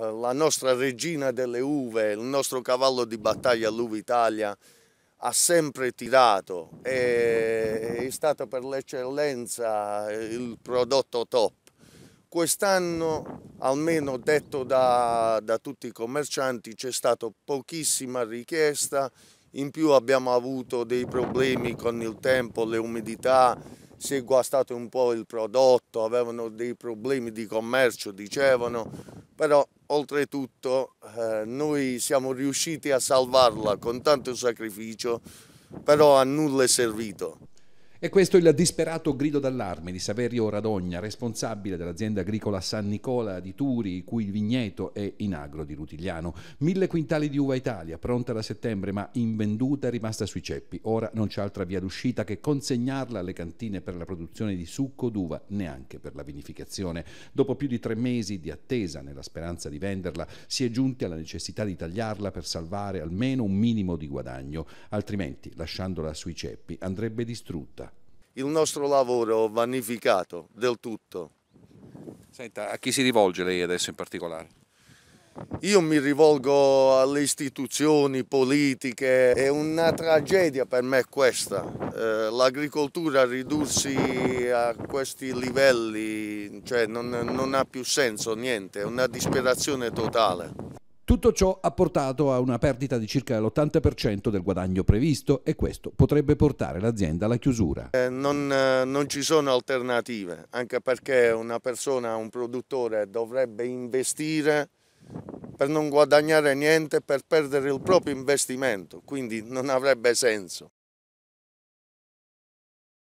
Eh, la nostra regina delle uve, il nostro cavallo di battaglia l'Uva Italia, ha sempre tirato e è stato per l'eccellenza il prodotto top. Quest'anno, almeno detto da, da tutti i commercianti, c'è stata pochissima richiesta, in più abbiamo avuto dei problemi con il tempo, le umidità, si è guastato un po' il prodotto, avevano dei problemi di commercio, dicevano, però oltretutto eh, noi siamo riusciti a salvarla con tanto sacrificio, però a nulla è servito. E questo è il disperato grido d'allarme di Saverio Radogna, responsabile dell'azienda agricola San Nicola di Turi, cui il vigneto è in agro di Rutigliano. Mille quintali di uva Italia, pronta da settembre ma invenduta, rimasta sui ceppi. Ora non c'è altra via d'uscita che consegnarla alle cantine per la produzione di succo d'uva, neanche per la vinificazione. Dopo più di tre mesi di attesa nella speranza di venderla, si è giunti alla necessità di tagliarla per salvare almeno un minimo di guadagno, altrimenti, lasciandola sui ceppi, andrebbe distrutta il nostro lavoro vanificato del tutto. Senta, a chi si rivolge lei adesso in particolare? Io mi rivolgo alle istituzioni politiche, è una tragedia per me questa. Eh, l'agricoltura ridursi a questi livelli cioè non, non ha più senso, niente, è una disperazione totale. Tutto ciò ha portato a una perdita di circa l'80% del guadagno previsto e questo potrebbe portare l'azienda alla chiusura. Eh, non, eh, non, ci sono alternative, anche perché una persona, un produttore dovrebbe investire per non guadagnare niente, per perdere il proprio investimento, quindi non avrebbe senso.